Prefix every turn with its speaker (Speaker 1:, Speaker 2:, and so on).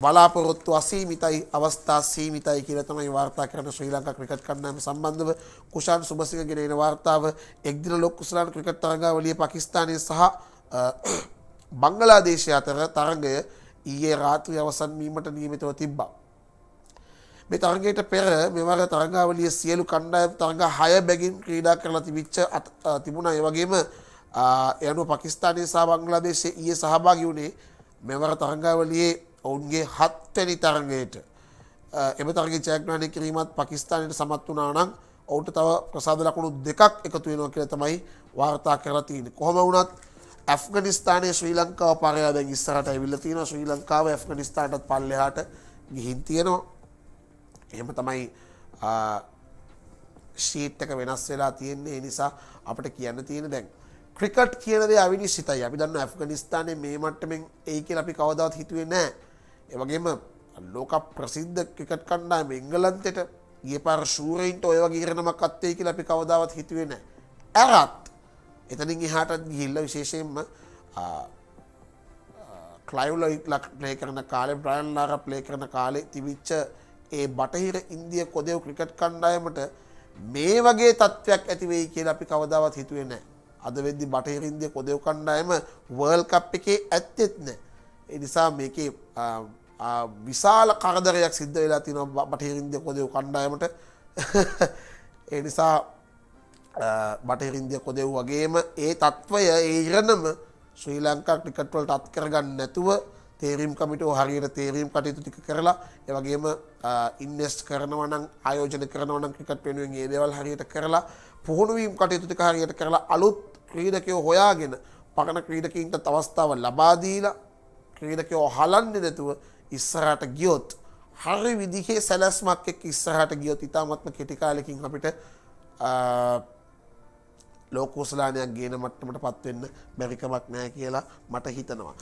Speaker 1: බලාපොරොත්තු අසීමිතයි අවස්ථා සීමිතයි කියලා තමයි වාර්තා කරන ශ්‍රී ලංකා ක්‍රිකට් කණ්ඩායම සම්බන්ධව කුෂාන් සුබසිංහගෙන එන වාර්තාව එක්දින ලොක් කුසලාන ක්‍රිකට් තරගාවලිය පාකිස්තානය සහ බංගලාදේශය අතර තරගය ඊයේ රාත්‍රී අවසන් වීමට නියමිතව තිබ්බා. මේ තරගයට පෙර මෙවර තරගාවලිය සියලු කණ්ඩායම් තරග 6 බැගින් ක්‍රීඩා කරලා තිබිච්ච තිබුණා. ඒ වගේම එයනුව පාකිස්තානය සහ බංගලාදේශය ඊයේ සහභාගී වුණේ මෙවර තරගාවලියේ ඔවුන්ගේ හත්වැනි තරගයට එම තරගේ චයක්්‍රාණය කිරීමත් පකිස්ානයට සමත් වනානං ඔවුට තව ප්‍රසාධ ලකුණු දෙකක් එකතු වෙනවා කියල තමයි වාර්තා කරතියන කොහොම වුණත් ඇෆ්ගනිස්ානය ශ්‍රී ලංකාව පරයාද ඉස්සරට ඇවිල්ලතින ශ්‍රී ලංකාව ඇෆ්ගනිස්ාටත් පල්ලෙහාට ගිහින් තියෙනවා එහෙම තමයි ශීට්ටක වෙනස් වෙලා තියෙන්නේ නිසා අපට කියන්න තියෙන දැන් ක්‍රිකට් කියනද අවිනි සිතයි අපි දන්න ඇෆ්ගනිස්ානය මේ මට්ටමෙන් ඒ කිය අපි කවදාවත් හිතුවේ නෑ එවගේම ලෝක ප්‍රසිද්ධ ක්‍රිකට් කණ්ඩායම එංගලන්තෙට ඒ පාර ශූරයින්ට ඔය ගේරනමක් අත්තේ කියලා අපි කවදාවත් හිතුවෙන ඇරත් එතනින් එහාටත් ගිහිල්ල විශේෂයෙන්ම කලයිවල ඉක්ලක් ප්ලේ කරන කාලෙ බ්‍රයන්ලාර ප්ලේ කරන කාලෙ තිවිච්ච ඒ බටහිර ඉන්දිය කොදෙව් ක්‍රිකට් කණ්ඩායමට මේ වගේ තත්ත්වයක් ඇතිවෙයි කියලා අපි කවදාවත් හිතුවෙන අද වෙදදි බටහිර ඉන්දිය කොදෙව් කණ්ඩායම වර්ල් කප් එකේ ඇත්තෙත් නෑ එනිසා මේකේ විශාල කරදරයක් සිද්ධ වෙලා තින බටහිරින්දිය කොදව කණ්ඩායමට එනිසා බටහිරින්දිය කොදෙව් වගේම ඒ තත්ත්වය ඒ ඉරණම ශ්‍රී ලංකා ක්‍රිකට්වලට අත් කරගන්න නැතුව තේරීම් කමිටෝ හරියට තේරීම් කටයුතු ටික කරලා ඒවගේම ඉන්නෙස් කරනවන ආයෝජන කරනවන ක්‍රිකට් වෙනුවෙන් ඒ දේවල් හරියට කරලා පුහුණුවීම් කටයුතු ටික හරියට කරලා අලුත් ක්‍රීඩකයෝ හොයාගෙන පගන ක්‍රීඩකින්ට අවස්ථාව ලබාදීලා ක්‍රීඩකයෝ හලන්න නැතුව ඉස්සරහට ගියොත් හරි විදිහේ සැලැස්මක් එක් ඉස්සරහට ගියොත් ඉතාමත්ම කෙටිකාලකින් අපිට ලෝකුසලානයක් ගේන මට්ටමට පත්වෙන්න බැරිකමක් නෑ කියලා මට හිතනවා.